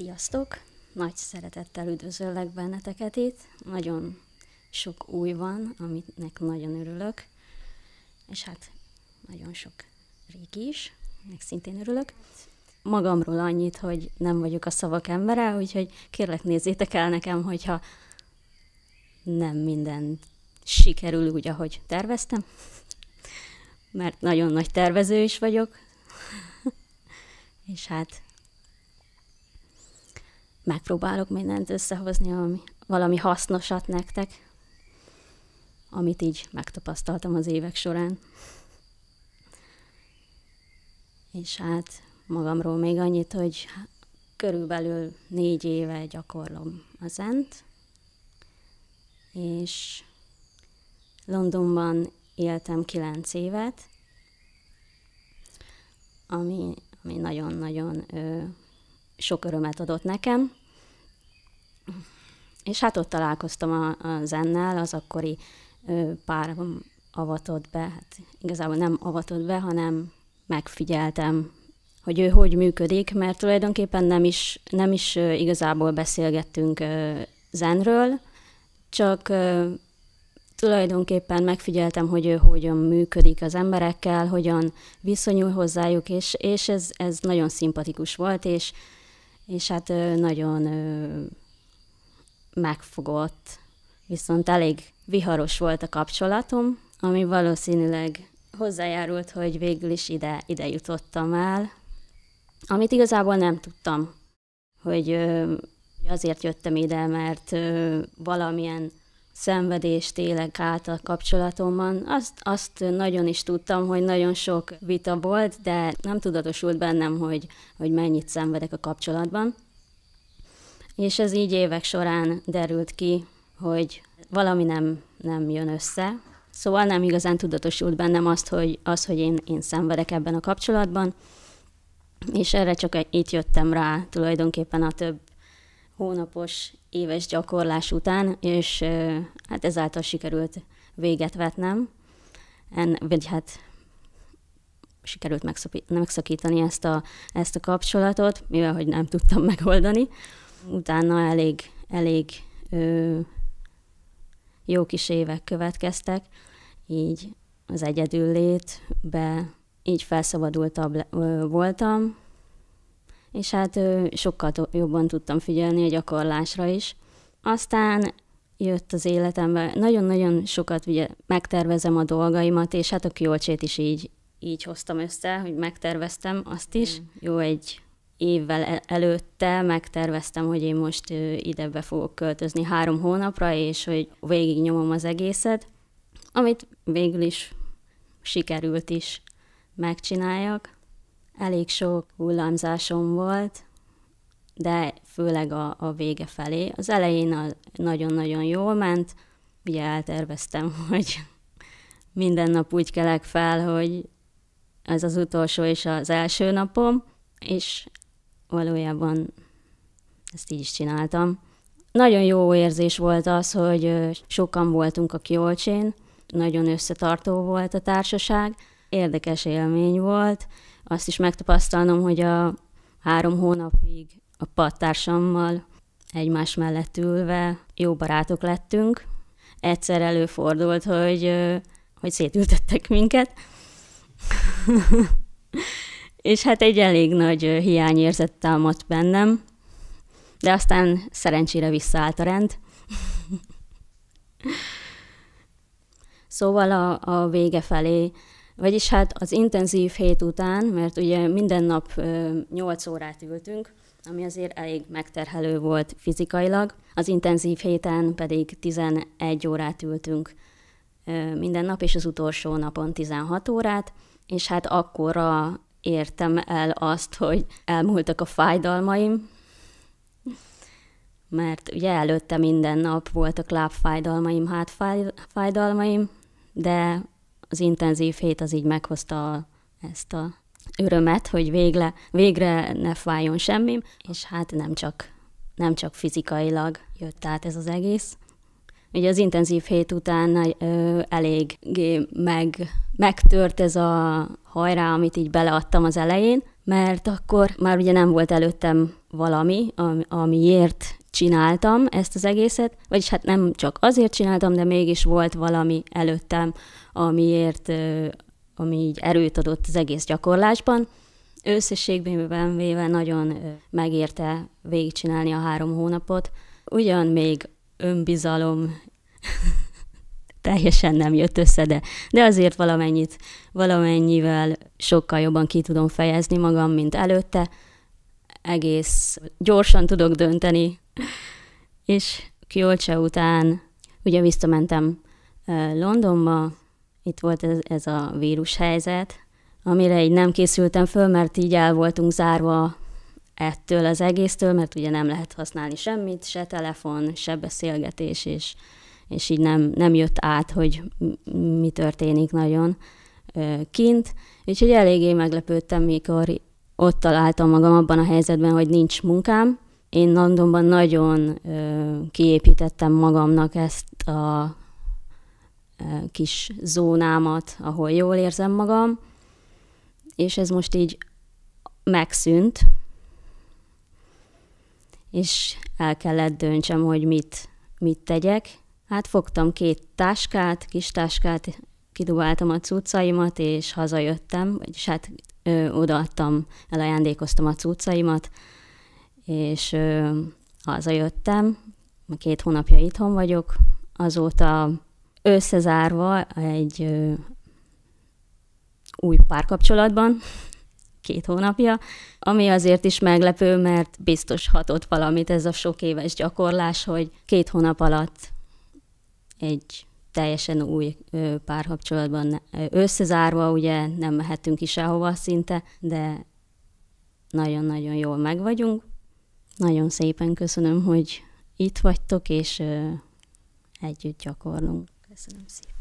Sziasztok! Nagy szeretettel üdvözöllek benneteket itt. Nagyon sok új van, aminek nagyon örülök. És hát nagyon sok régi is, meg szintén örülök. Magamról annyit, hogy nem vagyok a szavak embere, úgyhogy kérlek nézzétek el nekem, hogyha nem minden sikerül úgy, ahogy terveztem, mert nagyon nagy tervező is vagyok, és hát megpróbálok mindent összehozni, ami, valami hasznosat nektek, amit így megtapasztaltam az évek során. És hát magamról még annyit, hogy körülbelül négy éve gyakorlom a zent, és Londonban éltem kilenc évet, ami, ami nagyon-nagyon ami sok örömet adott nekem, és hát ott találkoztam a, a zennel, az akkori ö, párom avatott be, hát igazából nem avatott be, hanem megfigyeltem, hogy ő hogy működik, mert tulajdonképpen nem is, nem is ö, igazából beszélgettünk ö, zenről, csak ö, tulajdonképpen megfigyeltem, hogy ő hogyan működik az emberekkel, hogyan viszonyul hozzájuk, és, és ez, ez nagyon szimpatikus volt, és, és hát nagyon megfogott, viszont elég viharos volt a kapcsolatom, ami valószínűleg hozzájárult, hogy végül is ide, ide jutottam el, amit igazából nem tudtam, hogy azért jöttem ide, mert valamilyen szenvedést élek át a kapcsolatomban. Azt, azt nagyon is tudtam, hogy nagyon sok vita volt, de nem tudatosult bennem, hogy, hogy mennyit szenvedek a kapcsolatban és ez így évek során derült ki, hogy valami nem, nem jön össze. Szóval nem igazán tudatosult bennem azt, hogy, az, hogy én, én szenvedek ebben a kapcsolatban, és erre csak itt jöttem rá tulajdonképpen a több hónapos, éves gyakorlás után, és hát ezáltal sikerült véget vetnem, en, vagy hát sikerült megszakítani ezt a, ezt a kapcsolatot, mivel hogy nem tudtam megoldani utána elég, elég ö, jó kis évek következtek, így az létbe így felszabadultabb voltam, és hát sokkal jobban tudtam figyelni a gyakorlásra is. Aztán jött az életembe, nagyon-nagyon sokat ugye, megtervezem a dolgaimat, és hát a kiolcsét is így, így hoztam össze, hogy megterveztem azt is. Mm. Jó egy évvel e- előtte megterveztem, hogy én most ide be fogok költözni három hónapra, és hogy végig nyomom az egészet, amit végül is sikerült is megcsináljak. Elég sok hullámzásom volt, de főleg a, a vége felé. Az elején a, nagyon-nagyon jól ment, ugye elterveztem, hogy minden nap úgy kelek fel, hogy ez az utolsó és az első napom, és valójában ezt így is csináltam. Nagyon jó érzés volt az, hogy sokan voltunk a kiolcsén, nagyon összetartó volt a társaság, érdekes élmény volt. Azt is megtapasztalnom, hogy a három hónapig a pattársammal egymás mellett ülve jó barátok lettünk. Egyszer előfordult, hogy, hogy szétültettek minket. és hát egy elég nagy hiányérzet támadt bennem, de aztán szerencsére visszaállt a rend. szóval a, a vége felé, vagyis hát az intenzív hét után, mert ugye minden nap 8 órát ültünk, ami azért elég megterhelő volt fizikailag, az intenzív héten pedig 11 órát ültünk minden nap, és az utolsó napon 16 órát, és hát akkor értem el azt, hogy elmúltak a fájdalmaim, mert ugye előtte minden nap voltak lábfájdalmaim, hátfájdalmaim, de az intenzív hét az így meghozta ezt a örömet, hogy végle, végre ne fájjon semmim, és hát nem csak, nem csak fizikailag jött át ez az egész, Ugye az intenzív hét után ö, eléggé meg, megtört ez a hajrá, amit így beleadtam az elején, mert akkor már ugye nem volt előttem valami, ami, amiért csináltam ezt az egészet, vagyis hát nem csak azért csináltam, de mégis volt valami előttem, amiért, ami így erőt adott az egész gyakorlásban. Összességben véve nagyon megérte végigcsinálni a három hónapot, ugyan még önbizalom teljesen nem jött össze, de, de azért valamennyit, valamennyivel sokkal jobban ki tudom fejezni magam, mint előtte. Egész gyorsan tudok dönteni, és Kiolcse után ugye visszamentem Londonba, itt volt ez, ez a vírushelyzet, amire így nem készültem föl, mert így el voltunk zárva ettől az egésztől, mert ugye nem lehet használni semmit, se telefon, se beszélgetés, és, és így nem, nem jött át, hogy mi történik nagyon kint. Úgyhogy eléggé meglepődtem, mikor ott találtam magam abban a helyzetben, hogy nincs munkám. Én Londonban nagyon kiépítettem magamnak ezt a kis zónámat, ahol jól érzem magam, és ez most így megszűnt, és el kellett döntsem, hogy mit, mit tegyek. Hát fogtam két táskát, kis táskát, kidobáltam a cuccaimat, és hazajöttem, vagyis hát ö, odaadtam, elajándékoztam a cuccaimat, és ö, hazajöttem, két hónapja itthon vagyok, azóta összezárva egy ö, új párkapcsolatban, két hónapja, ami azért is meglepő, mert biztos hatott valamit ez a sok éves gyakorlás, hogy két hónap alatt egy teljesen új párkapcsolatban összezárva, ugye nem mehetünk is sehova szinte, de nagyon-nagyon jól meg vagyunk. Nagyon szépen köszönöm, hogy itt vagytok, és együtt gyakorlunk. Köszönöm szépen.